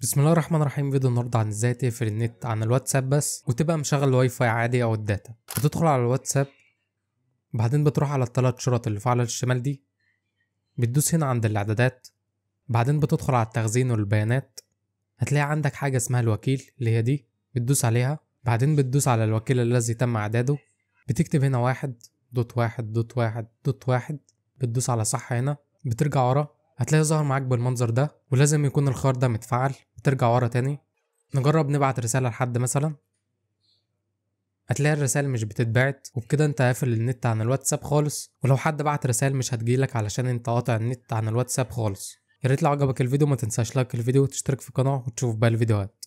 بسم الله الرحمن الرحيم فيديو النهارده عن ازاي تقفل النت عن الواتساب بس وتبقى مشغل الواي فاي عادي او الداتا بتدخل على الواتساب بعدين بتروح على الثلاث شرط اللي في على الشمال دي بتدوس هنا عند الاعدادات بعدين بتدخل على التخزين والبيانات هتلاقي عندك حاجة اسمها الوكيل اللي هي دي بتدوس عليها بعدين بتدوس على الوكيل الذي تم اعداده بتكتب هنا واحد دوت واحد دوت واحد دوت واحد بتدوس على صح هنا بترجع ورا هتلاقي ظهر معاك بالمنظر ده ولازم يكون الخيار ده متفعل ترجع ورا تاني نجرب نبعت رسالة لحد مثلا هتلاقي الرسائل مش بتتبعت وبكده انت قافل النت عن الواتساب خالص ولو حد بعت رسائل مش هتجيلك علشان انت قاطع النت عن الواتساب خالص ياريت لو عجبك الفيديو ما تنساش لايك الفيديو وتشترك في القناة وتشوف بقى الفيديوهات